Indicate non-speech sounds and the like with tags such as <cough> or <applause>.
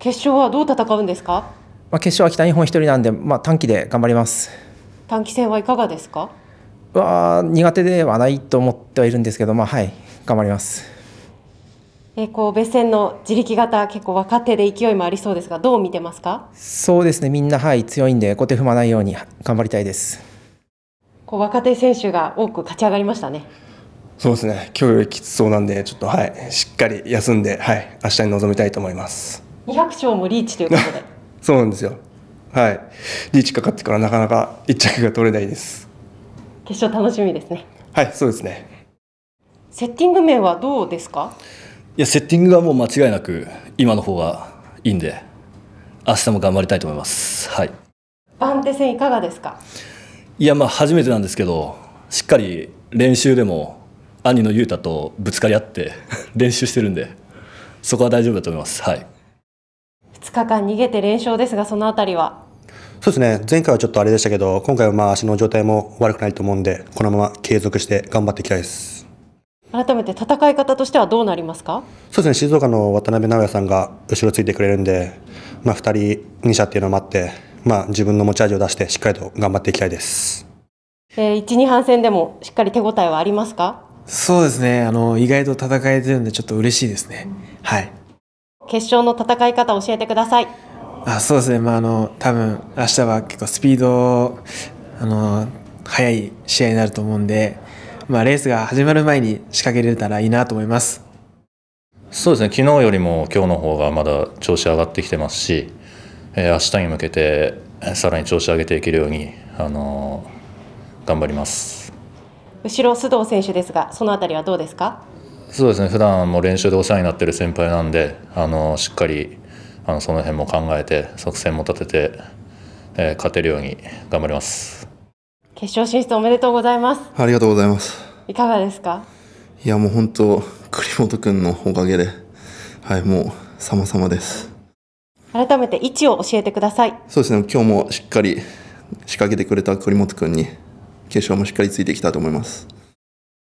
決勝はどう戦うんですか、まあ、決勝は北日本一人なんで、まあ、短期で頑張ります短期戦はいかがですかは苦手ではないと思ってはいるんですけど、まあ、はい頑張ります。えこう別戦の自力型結構若手で勢いもありそうですがどう見てますかそうですねみんなはい強いんで後手踏まないように頑張りたいですこう若手選手が多く勝ち上がりましたねそうですね今日よりきつそうなんでちょっとはいしっかり休んではい明日に臨みたいと思います200勝もリーチということで <laughs> そうなんですよはいリーチかかってからなかなか1着が取れないです決勝楽しみですねはいそうですねセッティング面はどうですかいやセッティングはもう間違いなく今の方がいいんで明日も頑張りたいと思いますはい番手戦いかがですかいやまあ初めてなんですけどしっかり練習でも兄の雄太とぶつかり合って練習してるんでそこは大丈夫だと思いますはい2日間逃げて連勝ですが、そのあたりはそうですね前回はちょっとあれでしたけど、今回はまあ足の状態も悪くないと思うんで、このまま継続して頑張っていきたいです。改めて戦い方としてはどうなりますかそうですね静岡の渡辺直也さんが後ろついてくれるんで、まあ、2人2者っていうのもあって、まあ、自分の持ち味を出してしっかりと頑張っていきたいです、えー、1、2班戦でもしっかり手応えはありますかそうですねあの意外と戦えてるんでちょっと嬉しいですね。はい決勝の戦い方教えてください。あそうですね、まあ、あの多分明日は結構スピードあの速い試合になると思うんで、まあ、レースが始まる前に仕掛けられたらいいなと思います。そうですね昨日よりも今日の方がまだ調子上がってきてますし、えー、明日に向けてさらに調子上げていけるように、あのー、頑張ります後ろ、須藤選手ですがその辺りはどうですかそうですね普段も練習でお世話になってる先輩なんであのしっかりあのその辺も考えて作戦も立てて、えー、勝てるように頑張ります決勝進出おめでとうございますありがとうございますいかがですかいやもう本当栗本君のおかげではいもう様々です改めて位置を教えてくださいそうですね今日もしっかり仕掛けてくれた栗本君に決勝もしっかりついていきたいと思います